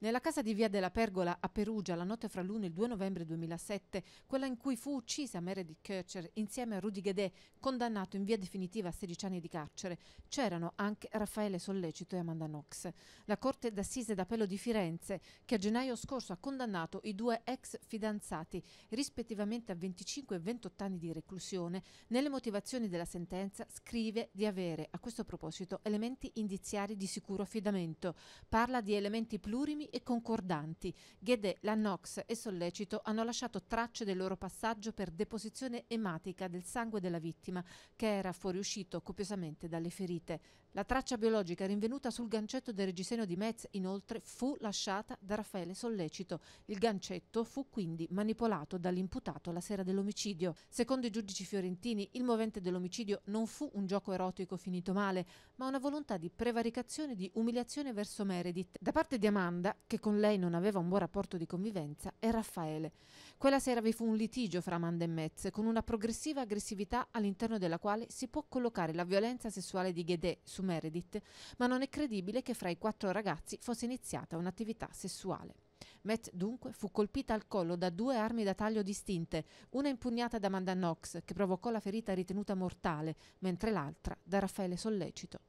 Nella casa di Via della Pergola a Perugia la notte fra l'1 e il 2 novembre 2007, quella in cui fu uccisa Meredith Kircher insieme a Rudy Guedet, condannato in via definitiva a 16 anni di carcere, c'erano anche Raffaele Sollecito e Amanda Knox. La Corte d'Assise d'Appello di Firenze, che a gennaio scorso ha condannato i due ex fidanzati rispettivamente a 25 e 28 anni di reclusione, nelle motivazioni della sentenza scrive di avere a questo proposito elementi indiziari di sicuro affidamento, parla di elementi plurimi e concordanti. Ghede, Lannox e Sollecito hanno lasciato tracce del loro passaggio per deposizione ematica del sangue della vittima, che era fuoriuscito copiosamente dalle ferite. La traccia biologica rinvenuta sul gancetto del reggiseno di Metz, inoltre, fu lasciata da Raffaele Sollecito. Il gancetto fu quindi manipolato dall'imputato la sera dell'omicidio. Secondo i giudici fiorentini, il movente dell'omicidio non fu un gioco erotico finito male, ma una volontà di prevaricazione e di umiliazione verso Meredith da parte di Amanda che con lei non aveva un buon rapporto di convivenza è Raffaele. Quella sera vi fu un litigio fra Amanda e Metz, con una progressiva aggressività all'interno della quale si può collocare la violenza sessuale di Ghedè su Meredith, ma non è credibile che fra i quattro ragazzi fosse iniziata un'attività sessuale. Matt dunque fu colpita al collo da due armi da taglio distinte, una impugnata da Amanda Knox che provocò la ferita ritenuta mortale, mentre l'altra da Raffaele Sollecito.